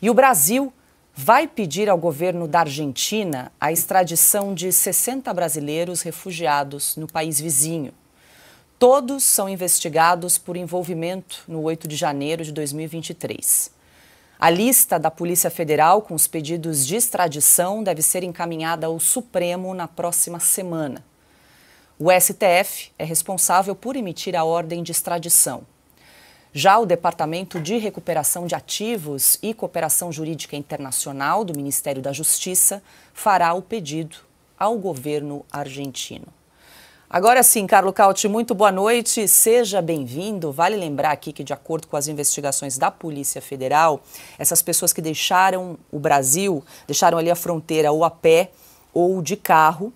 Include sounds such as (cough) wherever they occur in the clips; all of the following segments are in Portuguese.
E o Brasil vai pedir ao governo da Argentina a extradição de 60 brasileiros refugiados no país vizinho. Todos são investigados por envolvimento no 8 de janeiro de 2023. A lista da Polícia Federal com os pedidos de extradição deve ser encaminhada ao Supremo na próxima semana. O STF é responsável por emitir a ordem de extradição. Já o Departamento de Recuperação de Ativos e Cooperação Jurídica Internacional do Ministério da Justiça fará o pedido ao governo argentino. Agora sim, Carlo Cauti, muito boa noite, seja bem-vindo. Vale lembrar aqui que, de acordo com as investigações da Polícia Federal, essas pessoas que deixaram o Brasil, deixaram ali a fronteira ou a pé ou de carro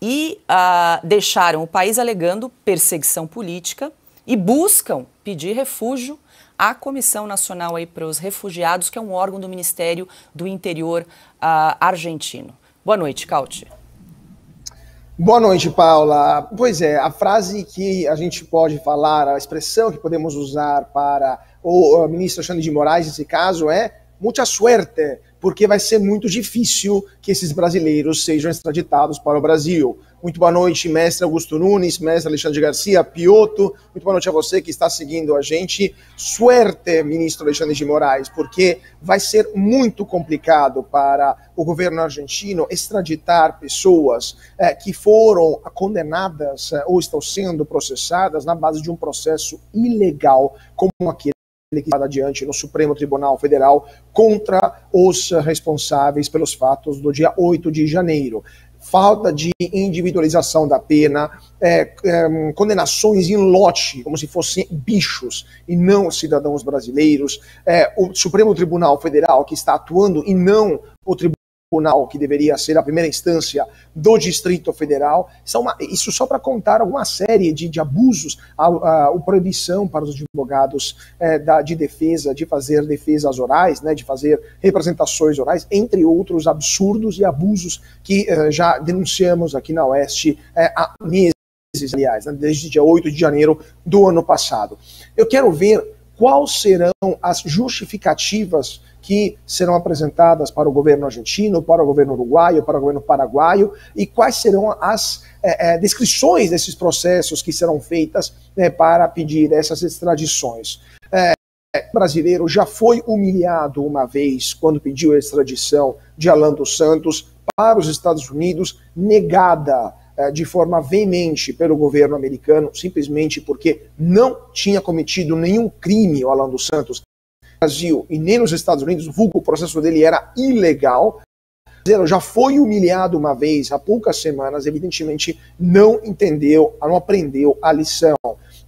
e ah, deixaram o país alegando perseguição política e buscam pedir refúgio à Comissão Nacional aí para os Refugiados, que é um órgão do Ministério do Interior uh, argentino. Boa noite, Cauti. Boa noite, Paula. Pois é, a frase que a gente pode falar, a expressão que podemos usar para o ministro Alexandre de Moraes, nesse caso, é muita suerte, porque vai ser muito difícil que esses brasileiros sejam extraditados para o Brasil. Muito boa noite, mestre Augusto Nunes, mestre Alexandre Garcia, Pioto. Muito boa noite a você que está seguindo a gente. Suerte, ministro Alexandre de Moraes, porque vai ser muito complicado para o governo argentino extraditar pessoas eh, que foram condenadas eh, ou estão sendo processadas na base de um processo ilegal como aquele que está adiante no Supremo Tribunal Federal contra os responsáveis pelos fatos do dia 8 de janeiro falta de individualização da pena, é, é, condenações em lote, como se fossem bichos e não cidadãos brasileiros, é, o Supremo Tribunal Federal que está atuando e não o Tribunal tribunal, que deveria ser a primeira instância do Distrito Federal. Isso, é uma, isso só para contar uma série de, de abusos, a, a, a, proibição para os advogados é, da, de defesa, de fazer defesas orais, né, de fazer representações orais, entre outros absurdos e abusos que é, já denunciamos aqui na Oeste é, há meses, aliás, né, desde dia 8 de janeiro do ano passado. Eu quero ver quais serão as justificativas que serão apresentadas para o governo argentino, para o governo uruguaio, para o governo paraguaio, e quais serão as é, é, descrições desses processos que serão feitas né, para pedir essas extradições. É, brasileiro já foi humilhado uma vez quando pediu a extradição de Alan dos Santos para os Estados Unidos, negada. Eh, de forma veemente pelo governo americano, simplesmente porque não tinha cometido nenhum crime o Alan dos Santos no Brasil e nem nos Estados Unidos, vulgo o processo dele era ilegal. Já foi humilhado uma vez há poucas semanas, evidentemente não entendeu, não aprendeu a lição.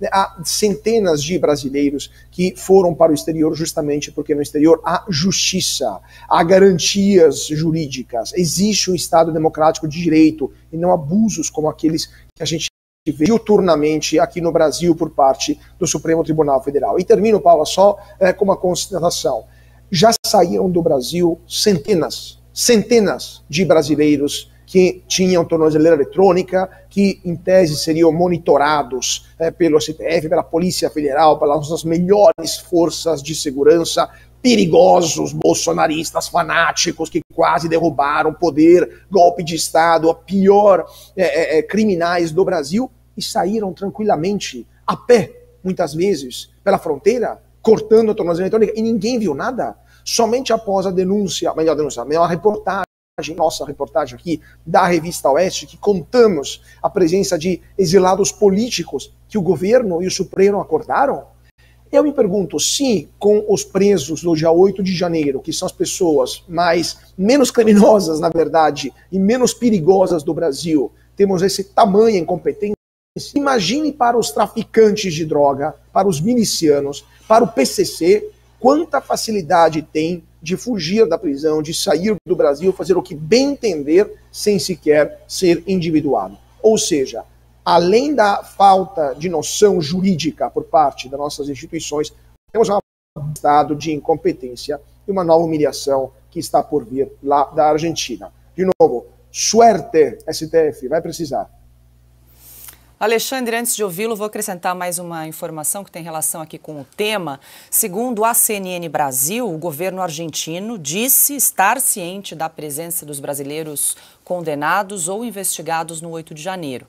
Né, há centenas de brasileiros que foram para o exterior justamente porque no exterior há justiça, há garantias jurídicas, existe um Estado democrático de direito e não abusos como aqueles que a gente vê diuturnamente aqui no Brasil por parte do Supremo Tribunal Federal. E termino, Paula, só é, com uma constatação. Já saíram do Brasil centenas, centenas de brasileiros que tinham tornozeleira eletrônica, que em tese seriam monitorados é, pelo STF, pela Polícia Federal, pelas nossas melhores forças de segurança, perigosos bolsonaristas fanáticos que quase derrubaram o poder, golpe de Estado, a pior é, é, criminais do Brasil e saíram tranquilamente, a pé, muitas vezes, pela fronteira, cortando a tornozeleira eletrônica e ninguém viu nada. Somente após a denúncia, melhor denúncia, a reportagem nossa reportagem aqui da Revista Oeste, que contamos a presença de exilados políticos que o governo e o Supremo acordaram? Eu me pergunto se, com os presos do dia 8 de janeiro, que são as pessoas mais menos criminosas, na verdade, e menos perigosas do Brasil, temos esse tamanho incompetência. Imagine para os traficantes de droga, para os milicianos, para o PCC, quanta facilidade tem de fugir da prisão, de sair do Brasil, fazer o que bem entender, sem sequer ser individuado. Ou seja, além da falta de noção jurídica por parte das nossas instituições, temos um estado de incompetência e uma nova humilhação que está por vir lá da Argentina. De novo, suerte, STF, vai precisar. Alexandre, antes de ouvi-lo, vou acrescentar mais uma informação que tem relação aqui com o tema. Segundo a CNN Brasil, o governo argentino disse estar ciente da presença dos brasileiros condenados ou investigados no 8 de janeiro.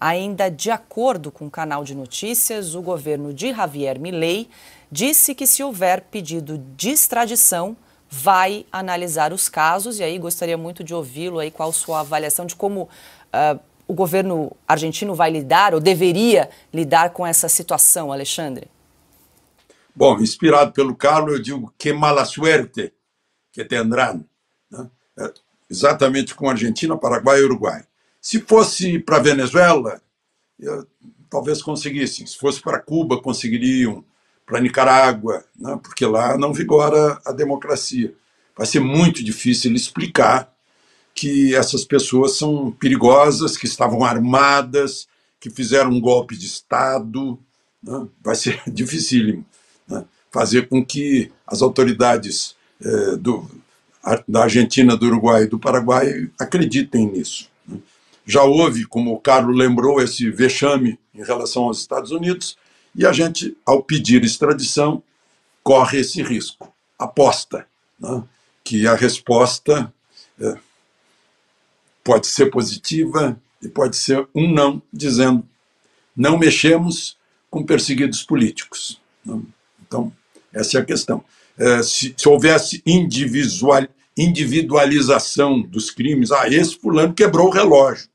Ainda de acordo com o canal de notícias, o governo de Javier Milei disse que se houver pedido de extradição, vai analisar os casos. E aí gostaria muito de ouvi-lo aí qual sua avaliação de como uh, o governo argentino vai lidar ou deveria lidar com essa situação, Alexandre? Bom, inspirado pelo Carlos, eu digo que mala suerte que tendrão, né? é, exatamente com Argentina, Paraguai e Uruguai. Se fosse para Venezuela, eu, talvez conseguissem. Se fosse para Cuba, conseguiriam. Para Nicarágua, né? porque lá não vigora a democracia. Vai ser muito difícil explicar que essas pessoas são perigosas, que estavam armadas, que fizeram um golpe de Estado. Né? Vai ser (laughs) dificílimo né? fazer com que as autoridades é, do, da Argentina, do Uruguai e do Paraguai acreditem nisso. Né? Já houve, como o Carlos lembrou, esse vexame em relação aos Estados Unidos, e a gente, ao pedir extradição, corre esse risco. Aposta né? que a resposta. É, pode ser positiva e pode ser um não, dizendo não mexemos com perseguidos políticos. Então, essa é a questão. É, se, se, houvesse individualização dos crimes, ah, esse fulano quebrou o relógio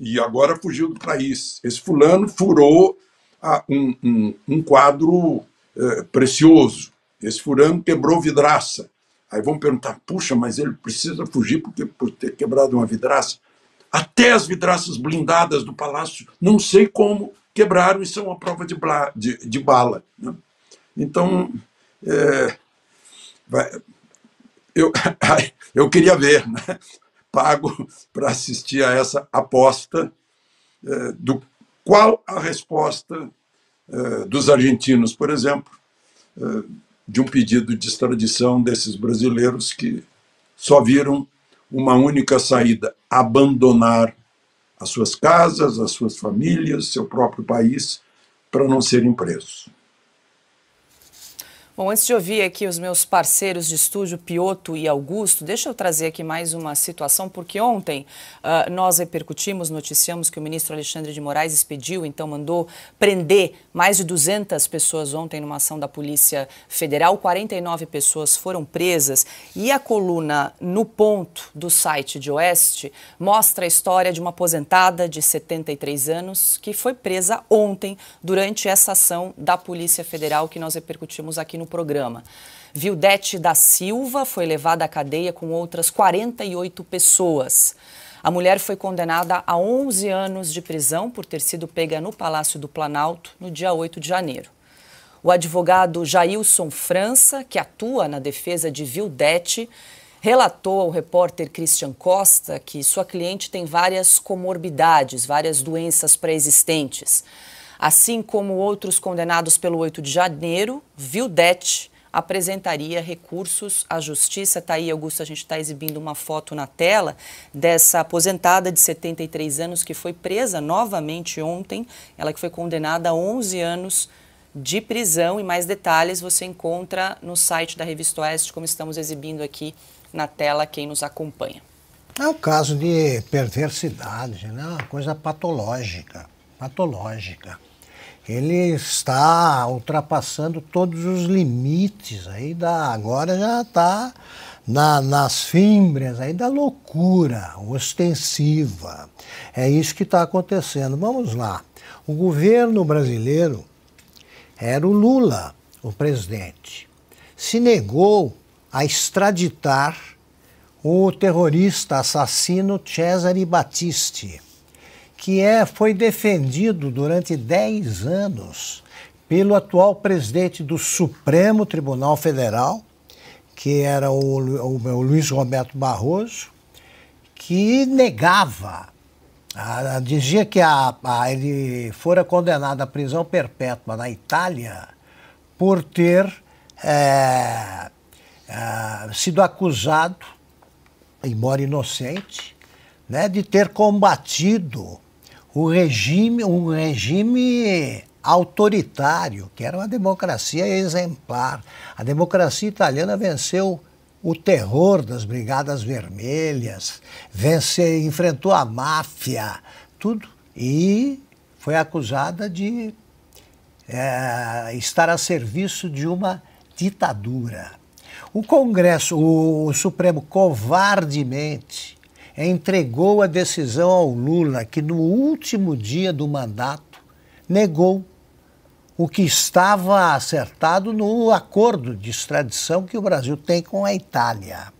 e agora fugiu do país. Esse fulano furou ah, um, um, um, quadro eh, precioso. Esse fulano quebrou vidraça. Aí vão perguntar: puxa, mas ele precisa fugir porque, por ter quebrado uma vidraça. Até as vidraças blindadas do palácio, não sei como, quebraram e são a prova de, bla, de, de bala. Né? Então, é, vai, eu, (laughs) eu queria ver, né? pago para assistir a essa aposta, é, do qual a resposta é, dos argentinos, por exemplo, é, de um pedido de extradição desses brasileiros que só viram uma única saída: abandonar as suas casas, as suas famílias, seu próprio país, para não serem presos. Bom, antes de ouvir aqui os meus parceiros de estúdio, Pioto e Augusto, deixa eu trazer aqui mais uma situação, porque ontem uh, nós repercutimos, noticiamos que o ministro Alexandre de Moraes expediu, então mandou prender mais de 200 pessoas ontem numa ação da Polícia Federal, 49 pessoas foram presas e a coluna No Ponto do site de Oeste mostra a história de uma aposentada de 73 anos que foi presa ontem durante essa ação da Polícia Federal que nós repercutimos aqui no no programa. Vildete da Silva foi levada à cadeia com outras 48 pessoas. A mulher foi condenada a 11 anos de prisão por ter sido pega no Palácio do Planalto no dia 8 de janeiro. O advogado Jailson França, que atua na defesa de Vildete, relatou ao repórter Christian Costa que sua cliente tem várias comorbidades, várias doenças pré-existentes. Assim como outros condenados pelo 8 de janeiro, Vildete apresentaria recursos à justiça. Está aí, Augusto, a gente está exibindo uma foto na tela dessa aposentada de 73 anos que foi presa novamente ontem. Ela que foi condenada a 11 anos de prisão e mais detalhes você encontra no site da Revista Oeste, como estamos exibindo aqui na tela quem nos acompanha. É um caso de perversidade, né? uma coisa patológica patológica. Ele está ultrapassando todos os limites aí da agora já está na, nas fímbrias aí da loucura ostensiva. É isso que está acontecendo. Vamos lá. O governo brasileiro era o Lula, o presidente. Se negou a extraditar o terrorista assassino Cesare Battisti que é, foi defendido durante 10 anos pelo atual presidente do Supremo Tribunal Federal, que era o, o, o Luiz Roberto Barroso, que negava, a, a, dizia que a, a, ele fora condenado à prisão perpétua na Itália por ter é, é, sido acusado, embora inocente, né, de ter combatido o regime, um regime autoritário, que era uma democracia exemplar. A democracia italiana venceu o terror das Brigadas Vermelhas, venceu, enfrentou a máfia, tudo. E foi acusada de é, estar a serviço de uma ditadura. O Congresso, o, o Supremo, covardemente, entregou a decisão ao Lula, que no último dia do mandato negou o que estava acertado no acordo de extradição que o Brasil tem com a Itália.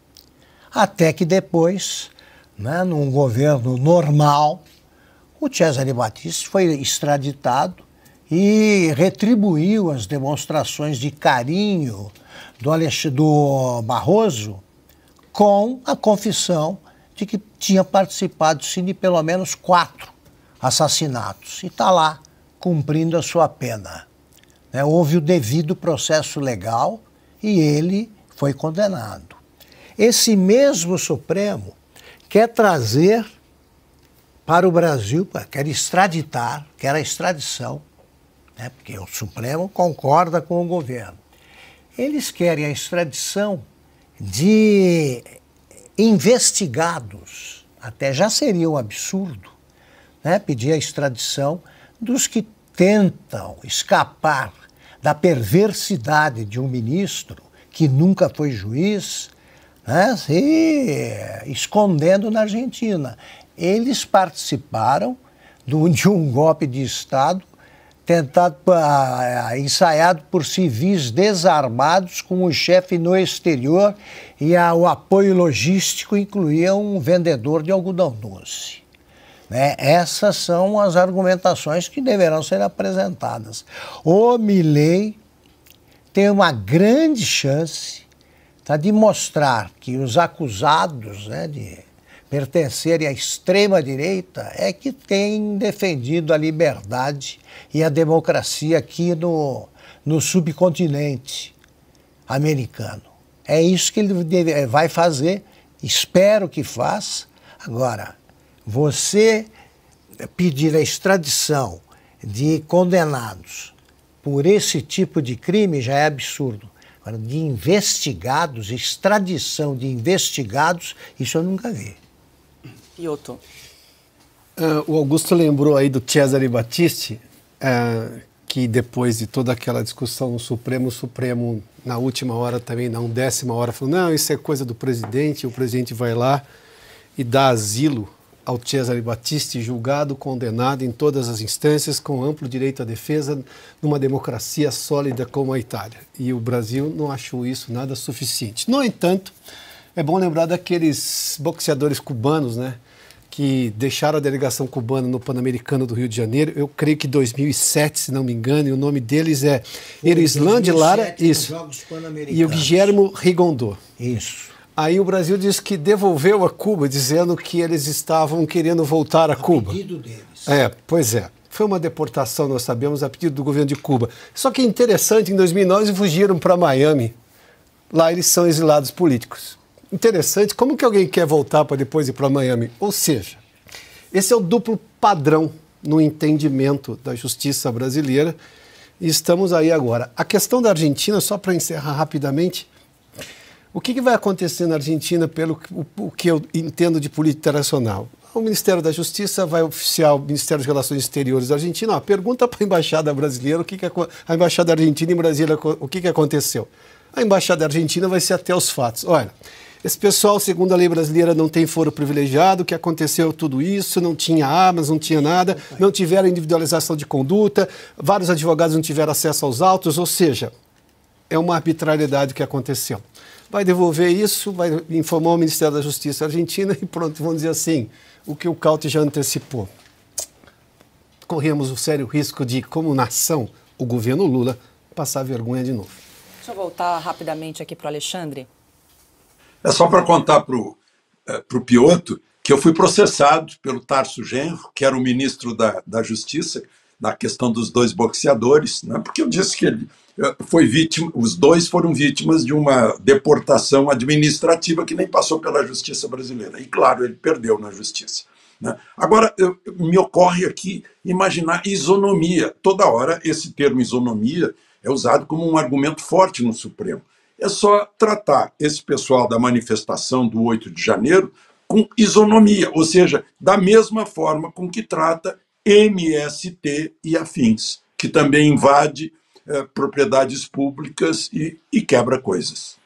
Até que depois, né, num governo normal, o Cesare Battisti foi extraditado e retribuiu as demonstrações de carinho do, Alex, do Barroso com a confissão de que tinha participado sim de pelo menos quatro assassinatos e está lá cumprindo a sua pena. Né? Houve o devido processo legal e ele foi condenado. Esse mesmo Supremo quer trazer para o Brasil, quer extraditar, quer a extradição, né? porque o Supremo concorda com o governo. Eles querem a extradição de investigados, até já seria um absurdo, né, pedir a extradição dos que tentam escapar da perversidade de um ministro que nunca foi juiz, né, se escondendo na Argentina. Eles participaram de um golpe de Estado tentado, ah, ah, ensaiado por civis desarmados com o chefe no exterior e ah, o apoio logístico incluía um vendedor de algodão doce. Né? Essas são as argumentações que deverão ser apresentadas. O Milley tem uma grande chance tá, de mostrar que os acusados né, de pertencerem à extrema-direita é que tem defendido a liberdade e a democracia aqui no, no subcontinente americano. É isso que ele deve, eh, vai fazer, espero que faça. Agora, você pedir a extradição de condenados por esse tipo de crime já é absurdo. de investigados, extradição de investigados, isso eu nunca vi. Piotr. Uh, o Augusto lembrou aí do Cesare Battisti, uh, que depois de toda aquela discussão no Supremo, o Supremo, na última hora também, na undécima hora, falou: não, isso é coisa do presidente, o presidente vai lá e dá asilo ao Cesare Battisti, julgado, condenado em todas as instâncias, com amplo direito à defesa, numa democracia sólida como a Itália. E o Brasil não achou isso nada suficiente. No entanto. É bom lembrar daqueles boxeadores cubanos, né? Que deixaram a delegação cubana no Pan-Americano do Rio de Janeiro, eu creio que 2007, se não me engano, e o nome deles é Erislan Lara, isso. E o Guilherme Rigondô. Isso. Aí o Brasil disse que devolveu a Cuba, dizendo que eles estavam querendo voltar a, a Cuba. pedido deles. É, pois é. Foi uma deportação, nós sabemos, a pedido do governo de Cuba. Só que é interessante, em 2009 fugiram para Miami. Lá eles são exilados políticos interessante, como que alguém quer voltar para depois ir para Miami? Ou seja, esse é o duplo padrão no entendimento da justiça brasileira e estamos aí agora. A questão da Argentina, só para encerrar rapidamente, o que, que, vai acontecer na Argentina pelo o, o que eu entendo de política internacional? O Ministério da Justiça vai oficiar o Ministério das Relações Exteriores da Argentina. Ó, pergunta para a Embaixada Brasileira o que, que a, a, Embaixada Argentina em Brasília o que, que aconteceu. A Embaixada Argentina vai ser até os fatos. Olha, esse pessoal, segundo a lei brasileira, não tem foro privilegiado, o que aconteceu tudo isso, não tinha armas, não tinha nada, não tiveram individualização de conduta, vários advogados não tiveram acesso aos autos, ou seja, é uma arbitrariedade que aconteceu. Vai devolver isso, vai informar o Ministério da Justiça Argentina e pronto, vamos dizer assim, o que o Caute já antecipou. Corremos o sério risco de, como nação, o governo Lula passar vergonha de novo. Deixa eu voltar rapidamente aqui para o Alexandre. É só para contar para o uh, eh, Pioto que eu fui processado pelo Tarso Genro, que era o ministro da, da Justiça, na questão dos dois boxeadores, né? porque eu disse que ele eh, foi vítima, os dois foram vítimas de uma deportação administrativa que nem passou pela justiça brasileira. E claro, ele perdeu na justiça. Né? Agora, eu, me ocorre aqui imaginar isonomia. Toda hora esse termo isonomia é usado como um argumento forte no Supremo. É só tratar esse pessoal da manifestação do 8 de janeiro com isonomia, ou seja, da mesma forma com que trata MST e afins, que também invade eh, propriedades públicas e, e quebra coisas.